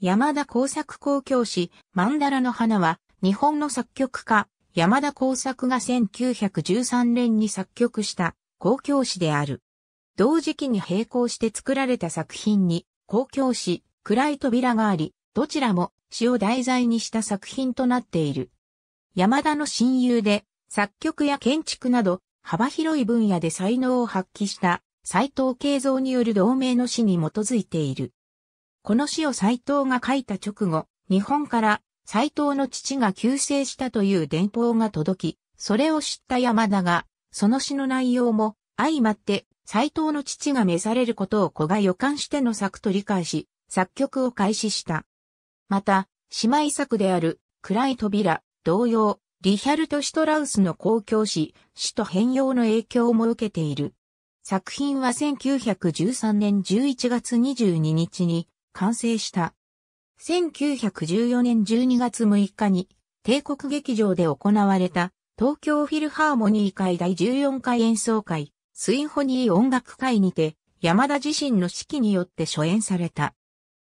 山田耕作公共師、曼荼羅の花は、日本の作曲家、山田耕作が1913年に作曲した公共師である。同時期に並行して作られた作品に、公共師、暗い扉があり、どちらも詩を題材にした作品となっている。山田の親友で、作曲や建築など、幅広い分野で才能を発揮した、斎藤慶三による同盟の詩に基づいている。この詩を斎藤が書いた直後、日本から斎藤の父が急逝したという電報が届き、それを知った山田が、その詩の内容も相まって斎藤の父が召されることを子が予感しての作と理解し、作曲を開始した。また、姉妹作である暗い扉、同様、リヒャルト・シュトラウスの公共詩、詩と変容の影響も受けている。作品は1913年11月22日に完成した。1914年12月6日に帝国劇場で行われた東京フィルハーモニー会第14回演奏会、スインホニー音楽会にて山田自身の指揮によって初演された。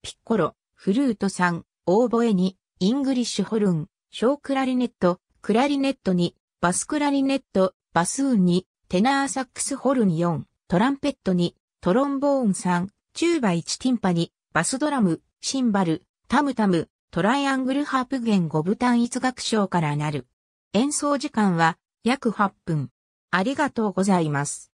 ピッコロ、フルート3、オーボエに、イングリッシュホルン、小クラリネット、クラリネット2、バスクラリネット、バスーン2、テナーサックスホルン4、トランペット2、トロンボーン3、チューバ1ティンパ2、バスドラム、シンバル、タムタム、トライアングルハープ弦5部単一楽章からなる。演奏時間は約8分。ありがとうございます。